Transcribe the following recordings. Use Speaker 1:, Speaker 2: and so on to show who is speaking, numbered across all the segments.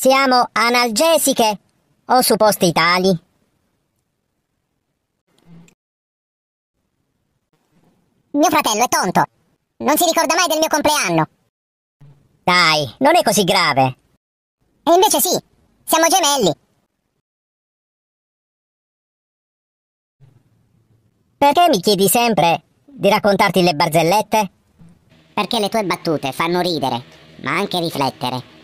Speaker 1: Siamo analgesiche o supposte tali? Mio fratello è tonto. Non si ricorda mai del mio compleanno. Dai, non è così grave. E invece sì, siamo gemelli. Perché mi chiedi sempre di raccontarti le
Speaker 2: barzellette? Perché le tue battute fanno ridere, ma anche riflettere.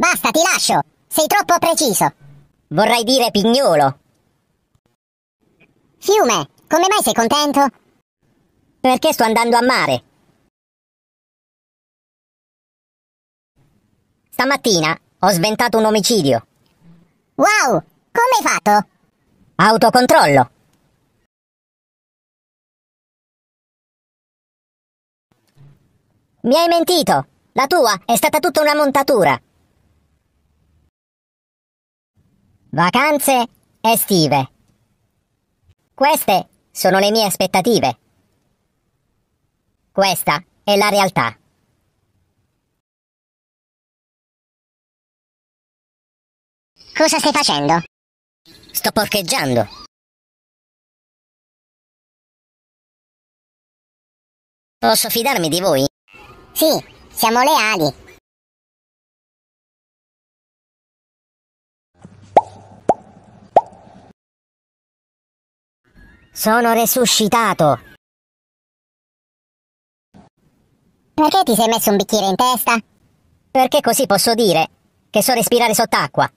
Speaker 2: Basta, ti lascio! Sei troppo
Speaker 1: preciso! Vorrei dire pignolo! Fiume, come mai sei contento? Perché sto andando a mare. Stamattina ho sventato un omicidio.
Speaker 3: Wow! Come hai fatto? Autocontrollo. Mi hai mentito! La tua è stata tutta una montatura!
Speaker 1: Vacanze estive. Queste sono le mie aspettative. Questa è la realtà.
Speaker 3: Cosa stai facendo? Sto porcheggiando. Posso fidarmi di voi? Sì, siamo leali. Sono resuscitato. Perché ti sei messo un bicchiere in testa? Perché così posso dire che so respirare sott'acqua.